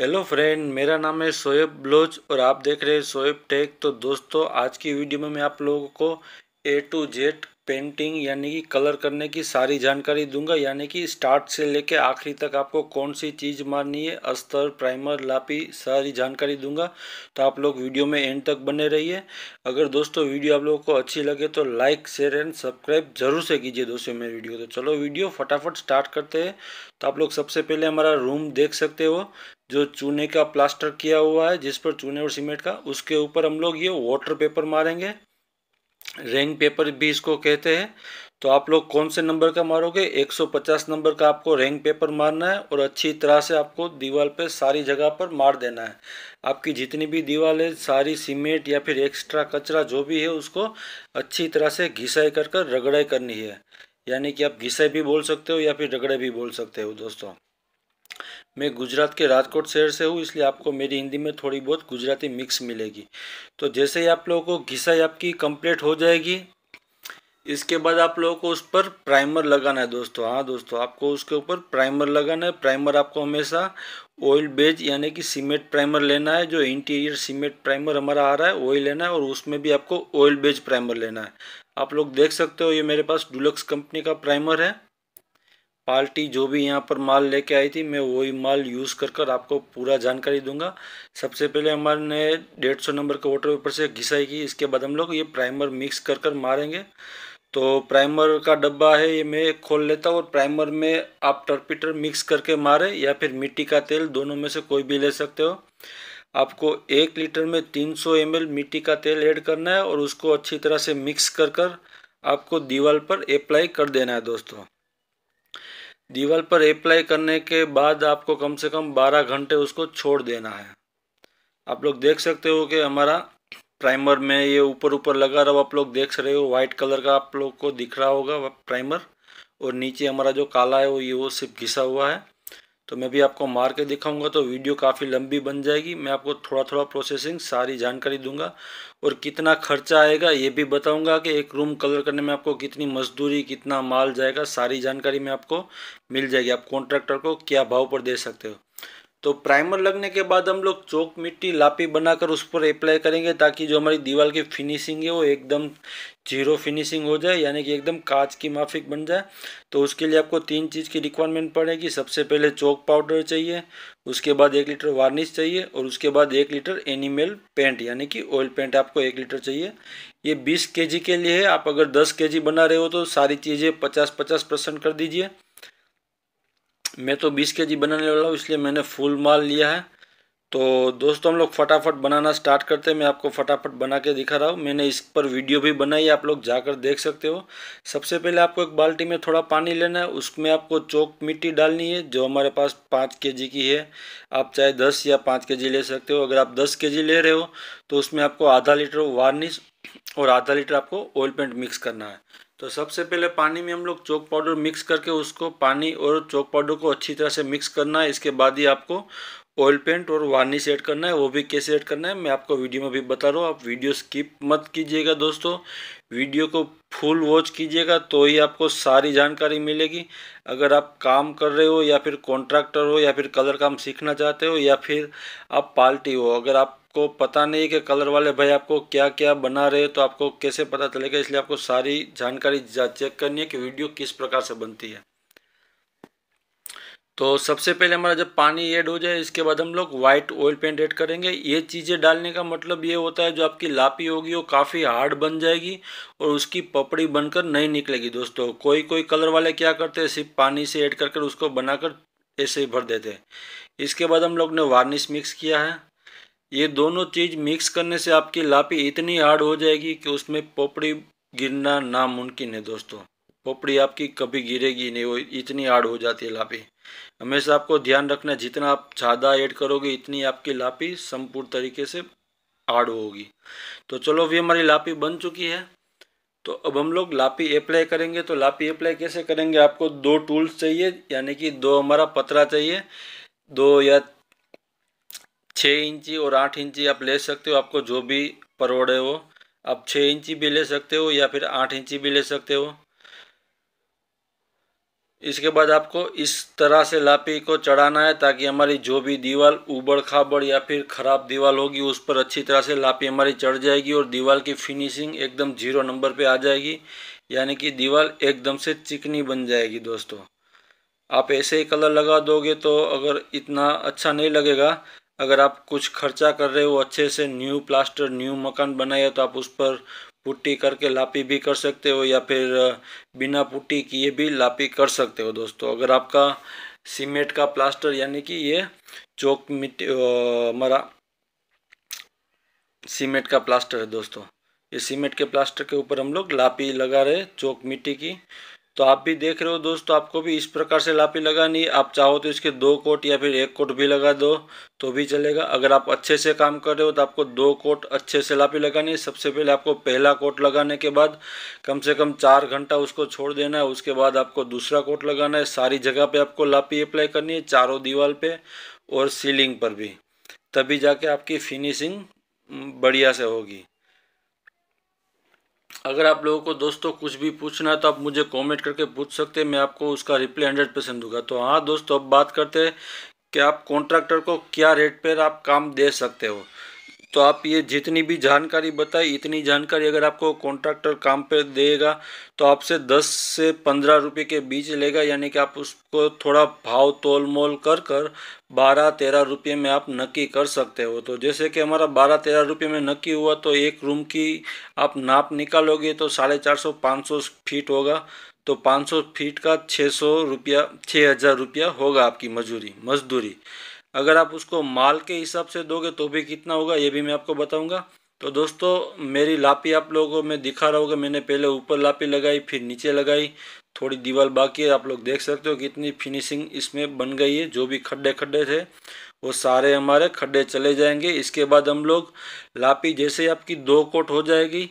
hello friend मेरा नाम है शोएब ब्लोच और आप देख रहे हैं शोएब टेक तो दोस्तों आज की वीडियो में मैं आप लोगों को ए टू जेड पेंटिंग यानी कि कलर करने की सारी जानकारी दूंगा यानी कि स्टार्ट से लेकर आखिरी तक आपको कौन सी चीज़ मारनी है अस्तर प्राइमर लापी सारी जानकारी दूंगा तो आप लोग वीडियो में एंड तक बने रहिए अगर दोस्तों वीडियो आप लोगों को अच्छी लगे तो लाइक शेयर एंड सब्सक्राइब जरूर से कीजिए दोस्तों मेरी वीडियो तो चलो वीडियो फटाफट स्टार्ट करते हैं तो आप लोग सबसे पहले हमारा रूम देख सकते हो जो चूने का प्लास्टर किया हुआ है जिस पर चूने और सीमेंट का उसके ऊपर हम लोग ये वाटर पेपर मारेंगे रेंग पेपर भी इसको कहते हैं तो आप लोग कौन से नंबर का मारोगे 150 नंबर का आपको रेंग पेपर मारना है और अच्छी तरह से आपको दीवार पे सारी जगह पर मार देना है आपकी जितनी भी दीवार है सारी सीमेंट या फिर एक्स्ट्रा कचरा जो भी है उसको अच्छी तरह से घिसाई कर कर रगड़ाई करनी है यानी कि आप घिसाई भी बोल सकते हो या फिर रगड़ाई भी बोल सकते हो दोस्तों मैं गुजरात के राजकोट शहर से हूँ इसलिए आपको मेरी हिंदी में थोड़ी बहुत गुजराती मिक्स मिलेगी तो जैसे ही आप लोगों को घिसाई आपकी कंप्लीट हो जाएगी इसके बाद आप लोगों को उस पर प्राइमर लगाना है दोस्तों हाँ दोस्तों आपको उसके ऊपर प्राइमर लगाना है प्राइमर आपको हमेशा ऑयल बेज यानी कि सीमेंट प्राइमर लेना है जो इंटीरियर सीमेंट प्राइमर हमारा आ रहा है वही लेना है और उसमें भी आपको ऑयल बेज प्राइमर लेना है आप लोग देख सकते हो ये मेरे पास डुलक्स कंपनी का प्राइमर है पार्टी जो भी यहाँ पर माल लेके आई थी मैं वही माल यूज़ कर कर आपको पूरा जानकारी दूंगा सबसे पहले ने डेढ़ सौ नंबर के वाटर पेपर से घिसाई की इसके बाद हम लोग ये प्राइमर मिक्स कर कर मारेंगे तो प्राइमर का डब्बा है ये मैं खोल लेता हूँ और प्राइमर में आप टर्पीटर मिक्स करके मारें या फिर मिट्टी का तेल दोनों में से कोई भी ले सकते हो आपको एक लीटर में तीन सौ मिट्टी का तेल ऐड करना है और उसको अच्छी तरह से मिक्स कर कर आपको दीवार पर अप्लाई कर देना है दोस्तों दीवार पर अप्लाई करने के बाद आपको कम से कम 12 घंटे उसको छोड़ देना है आप लोग देख सकते हो कि हमारा प्राइमर में ये ऊपर ऊपर लगा रहा हो आप लोग देख रहे हो वाइट कलर का आप लोग को दिख रहा होगा प्राइमर और नीचे हमारा जो काला है वो ये वो सिर्फ घिसा हुआ है तो मैं भी आपको मार के दिखाऊंगा तो वीडियो काफ़ी लंबी बन जाएगी मैं आपको थोड़ा थोड़ा प्रोसेसिंग सारी जानकारी दूंगा और कितना खर्चा आएगा ये भी बताऊंगा कि एक रूम कलर करने में आपको कितनी मजदूरी कितना माल जाएगा सारी जानकारी मैं आपको मिल जाएगी आप कॉन्ट्रैक्टर को क्या भाव पर दे सकते हो तो प्राइमर लगने के बाद हम लोग चौक मिट्टी लापी बनाकर उस पर अप्लाई करेंगे ताकि जो हमारी दीवार की फिनिशिंग है वो एकदम जीरो फिनिशिंग हो जाए यानी कि एकदम कांच की माफिक बन जाए तो उसके लिए आपको तीन चीज़ की रिक्वायरमेंट पड़ेगी सबसे पहले चौक पाउडर चाहिए उसके बाद एक लीटर वार्निश चाहिए और उसके बाद एक लीटर एनिमल पेंट यानी कि ऑयल पेंट आपको एक लीटर चाहिए ये बीस के के लिए है आप अगर दस के बना रहे हो तो सारी चीज़ें पचास पचास परसेंट कर दीजिए मैं तो बीस के जी बनाने वाला हूँ इसलिए मैंने फुल माल लिया है तो दोस्तों हम लोग फटाफट बनाना स्टार्ट करते हैं मैं आपको फटाफट बना के दिखा रहा हूँ मैंने इस पर वीडियो भी बनाई है आप लोग जाकर देख सकते हो सबसे पहले आपको एक बाल्टी में थोड़ा पानी लेना है उसमें आपको चौक मिट्टी डालनी है जो हमारे पास पाँच के जी की है आप चाहे दस या पाँच के जी ले सकते हो अगर आप दस के जी ले रहे हो तो उसमें आपको आधा लीटर वार्निश और आधा लीटर आपको ऑयल पेंट मिक्स करना है तो सबसे पहले पानी में हम लोग चौक पाउडर मिक्स करके उसको पानी और चौक पाउडर को अच्छी तरह से मिक्स करना है इसके बाद ही आपको ऑयल पेंट और वार्निश ऐड करना है वो भी कैसे ऐड करना है मैं आपको वीडियो में भी बता रहा हूँ आप वीडियो स्किप मत कीजिएगा दोस्तों वीडियो को फुल वॉच कीजिएगा तो ही आपको सारी जानकारी मिलेगी अगर आप काम कर रहे हो या फिर कॉन्ट्रैक्टर हो या फिर कलर काम सीखना चाहते हो या फिर आप पार्टी हो अगर आप आपको पता नहीं कि कलर वाले भाई आपको क्या क्या बना रहे तो आपको कैसे पता चलेगा इसलिए आपको सारी जानकारी चेक करनी है कि वीडियो किस प्रकार से बनती है तो सबसे पहले हमारा जब पानी ऐड हो जाए इसके बाद हम लोग वाइट ऑयल पेंट ऐड करेंगे ये चीज़ें डालने का मतलब ये होता है जो आपकी लापी होगी वो हो, काफ़ी हार्ड बन जाएगी और उसकी पपड़ी बनकर नहीं निकलेगी दोस्तों कोई कोई कलर वाले क्या करते हैं सिर्फ पानी से ऐड कर कर उसको बनाकर ऐसे ही भर देते हैं इसके बाद हम लोग ने वार्निश मिक्स किया है ये दोनों चीज़ मिक्स करने से आपकी लापी इतनी हार्ड हो जाएगी कि उसमें पोपड़ी गिरना नामुमकिन है दोस्तों पोपड़ी आपकी कभी गिरेगी नहीं वो इतनी हार्ड हो जाती है लापी हमेशा आपको ध्यान रखना जितना आप ज़्यादा ऐड करोगे इतनी आपकी लापी संपूर्ण तरीके से हार्ड होगी तो चलो अभी हमारी लापी बन चुकी है तो अब हम लोग लापी अप्लाई करेंगे तो लापी अप्लाई कैसे करेंगे आपको दो टूल्स चाहिए यानी कि दो हमारा पतरा चाहिए दो या छः इंची और आठ इंची आप ले सकते हो आपको जो भी परोड़े हो आप छः इंची भी ले सकते हो या फिर आठ इंची भी ले सकते हो इसके बाद आपको इस तरह से लापी को चढ़ाना है ताकि हमारी जो भी दीवार उबड़ खाबड़ या फिर ख़राब दीवार होगी उस पर अच्छी तरह से लापी हमारी चढ़ जाएगी और दीवार की फिनिशिंग एकदम जीरो नंबर पे आ जाएगी यानी कि दीवार एकदम से चिकनी बन जाएगी दोस्तों आप ऐसे ही कलर लगा दोगे तो अगर इतना अच्छा नहीं लगेगा अगर आप कुछ खर्चा कर रहे हो अच्छे से न्यू प्लास्टर न्यू मकान बनाए तो आप उस पर पुट्टी करके लापी भी कर सकते हो या फिर बिना पुट्टी किए भी लापी कर सकते हो दोस्तों अगर आपका सीमेंट का प्लास्टर यानी कि ये चौक मिट्टी हमारा सीमेंट का प्लास्टर है दोस्तों ये सीमेंट के प्लास्टर के ऊपर हम लोग लापी लगा रहे चौक मिट्टी की तो आप भी देख रहे हो दोस्तों आपको भी इस प्रकार से लापी लगानी है आप चाहो तो इसके दो कोट या फिर एक कोट भी लगा दो तो भी चलेगा अगर आप अच्छे से काम कर रहे हो तो आपको दो कोट अच्छे से लापी लगानी है सबसे पहले आपको पहला कोट लगाने के बाद कम से कम चार घंटा उसको छोड़ देना है उसके बाद आपको दूसरा कोट लगाना है सारी जगह पर आपको लापी अप्लाई करनी है चारों दीवार पर और सीलिंग पर भी तभी जाके आपकी फिनिशिंग बढ़िया से होगी अगर आप लोगों को दोस्तों कुछ भी पूछना है तो आप मुझे कमेंट करके पूछ सकते हैं मैं आपको उसका रिप्लाई हंड्रेड परसेंट दूंगा तो हाँ दोस्तों अब बात करते हैं कि आप कॉन्ट्रैक्टर को क्या रेट पर आप काम दे सकते हो तो आप ये जितनी भी जानकारी बताए इतनी जानकारी अगर आपको कॉन्ट्रैक्टर काम पे देगा तो आपसे 10 से 15 रुपए के बीच लेगा यानी कि आप उसको थोड़ा भाव तोल मोल कर कर बारह तेरह रुपये में आप नक्की कर सकते हो तो जैसे कि हमारा बारह तेरह रुपये में नक्की हुआ तो एक रूम की आप नाप निकालोगे तो साढ़े चार सौ पाँच सौ फीट होगा तो पाँच सौ फीट का छः सौ रुपया छः हज़ार रुपया होगा आपकी मजूरी मजदूरी अगर आप उसको माल के हिसाब से दोगे तो भी कितना होगा ये भी मैं आपको बताऊंगा तो दोस्तों मेरी लापी आप लोगों को मैं दिखा रहा होगा मैंने पहले ऊपर लापी लगाई फिर नीचे लगाई थोड़ी दीवार बाकी है आप लोग देख सकते हो कितनी फिनिशिंग इसमें बन गई है जो भी खड्डे खड्डे थे वो सारे हमारे खड्डे चले जाएंगे इसके बाद हम लोग लापी जैसे आपकी दो कोट हो जाएगी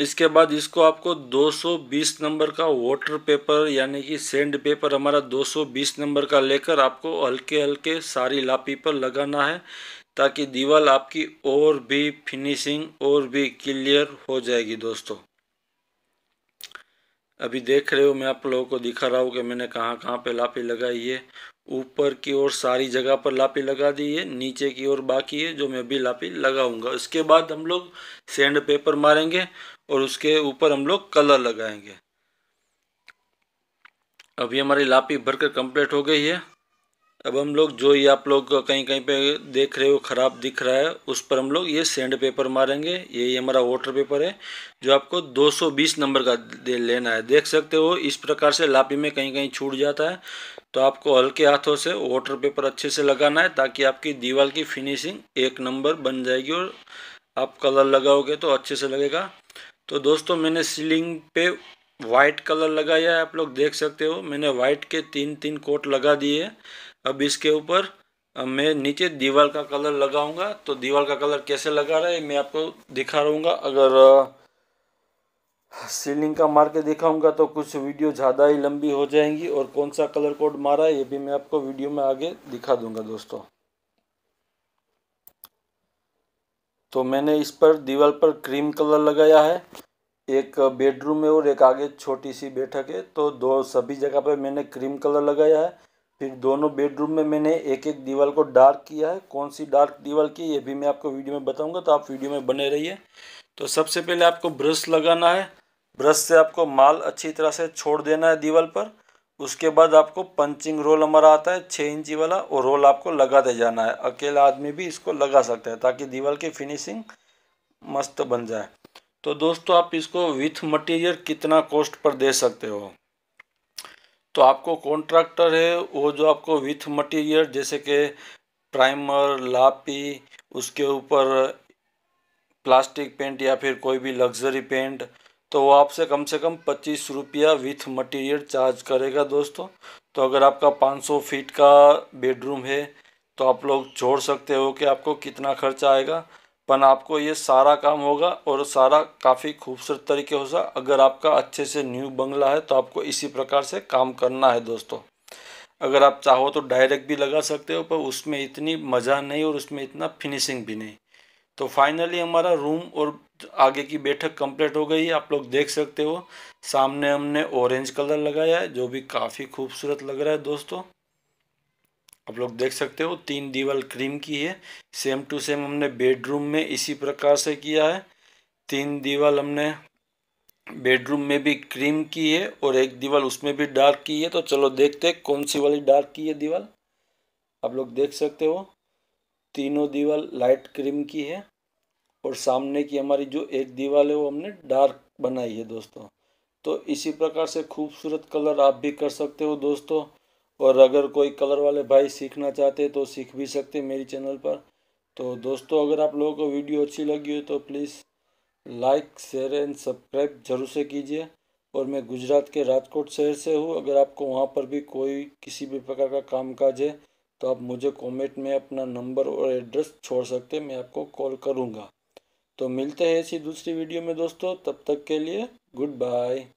इसके बाद इसको आपको 220 नंबर का वाटर पेपर यानी कि सेंड पेपर हमारा 220 नंबर का लेकर आपको हल्के हल्के सारी लापी पर लगाना है ताकि दीवार आपकी और भी फिनिशिंग और भी क्लियर हो जाएगी दोस्तों अभी देख रहे हो मैं आप लोगों को दिखा रहा हूँ कि मैंने कहाँ कहाँ पे लापी लगाई है ऊपर की ओर सारी जगह पर लापी लगा दी है नीचे की ओर बाकी है जो मैं अभी लापी लगाऊंगा उसके बाद हम लोग सेंड पेपर मारेंगे और उसके ऊपर हम लोग कलर लगाएंगे अभी हमारी लापी भरकर कंप्लीट हो गई है अब हम लोग जो ये आप लोग कहीं कहीं पे देख रहे हो ख़राब दिख रहा है उस पर हम लोग ये सेंड पेपर मारेंगे यही हमारा वाटर पेपर है जो आपको 220 नंबर का दे लेना है देख सकते हो इस प्रकार से लापी में कहीं कहीं छूट जाता है तो आपको हल्के हाथों से वाटर पेपर अच्छे से लगाना है ताकि आपकी दीवार की फिनिशिंग एक नंबर बन जाएगी और आप कलर लगाओगे तो अच्छे से लगेगा तो दोस्तों मैंने सीलिंग पे वाइट कलर लगाया है आप लोग देख सकते हो मैंने वाइट के तीन तीन कोट लगा दिए अब इसके ऊपर मैं नीचे दीवार का कलर लगाऊंगा तो दीवार का कलर कैसे लगा रहा है मैं आपको दिखा रहूँगा अगर सीलिंग का मार के दिखाऊंगा तो कुछ वीडियो ज़्यादा ही लंबी हो जाएंगी और कौन सा कलर कोड मारा है ये भी मैं आपको वीडियो में आगे दिखा दूंगा दोस्तों तो मैंने इस पर दीवार पर क्रीम कलर लगाया है एक बेडरूम में और एक आगे छोटी सी बैठक है तो दो सभी जगह पर मैंने क्रीम कलर लगाया है फिर दोनों बेडरूम में मैंने एक एक दीवार को डार्क किया है कौन सी डार्क दीवार की ये भी मैं आपको वीडियो में बताऊंगा तो आप वीडियो में बने रहिए तो सबसे पहले आपको ब्रश लगाना है ब्रश से आपको माल अच्छी तरह से छोड़ देना है दीवार पर उसके बाद आपको पंचिंग रोल हमारा आता है छः इंची वाला और रोल आपको लगा दे जाना है अकेला आदमी भी इसको लगा सकता है ताकि दीवार की फिनिशिंग मस्त बन जाए तो दोस्तों आप इसको विथ मटेरियल कितना कॉस्ट पर दे सकते हो तो आपको कॉन्ट्रैक्टर है वो जो आपको विथ मटेरियल जैसे कि प्राइमर लापी उसके ऊपर प्लास्टिक पेंट या फिर कोई भी लग्जरी पेंट तो वो आपसे कम से कम पच्चीस रुपया विथ मटेरियल चार्ज करेगा दोस्तों तो अगर आपका 500 फीट का बेडरूम है तो आप लोग जोड़ सकते हो कि आपको कितना खर्चा आएगा पर आपको ये सारा काम होगा और सारा काफ़ी खूबसूरत तरीके होगा अगर आपका अच्छे से न्यू बंगला है तो आपको इसी प्रकार से काम करना है दोस्तों अगर आप चाहो तो डायरेक्ट भी लगा सकते हो पर उसमें इतनी मज़ा नहीं और उसमें इतना फिनिशिंग भी नहीं तो फाइनली हमारा रूम और आगे की बैठक कंप्लीट हो गई आप लोग देख सकते हो सामने हमने ऑरेंज कलर लगाया है जो भी काफ़ी खूबसूरत लग रहा है दोस्तों आप लोग देख सकते हो तीन दीवार क्रीम की है सेम टू सेम हमने बेडरूम में इसी प्रकार से किया है तीन दीवार हमने बेडरूम में भी क्रीम की है और एक दीवार उसमें भी डार्क की है तो चलो देखते हैं कौन सी वाली डार्क की है दीवार आप लोग देख सकते हो तीनों दीवार लाइट क्रीम की है और सामने की हमारी जो एक दीवार है वो हमने डार्क बनाई है दोस्तों तो इसी प्रकार से खूबसूरत कलर आप भी कर सकते हो दोस्तों और अगर कोई कलर वाले भाई सीखना चाहते तो सीख भी सकते मेरी चैनल पर तो दोस्तों अगर आप लोगों को वीडियो अच्छी लगी हो तो please like share and subscribe जरूर से कीजिए और मैं गुजरात के राजकोट शहर से हूँ अगर आपको वहाँ पर भी कोई किसी भी प्रकार का काम काज है तो आप मुझे कमेंट में अपना नंबर और एड्रेस छोड़ सकते मैं आपको कॉल करूँगा तो मिलते हैं ऐसी दूसरी वीडियो में दोस्तों तब तक के लिए गुड बाय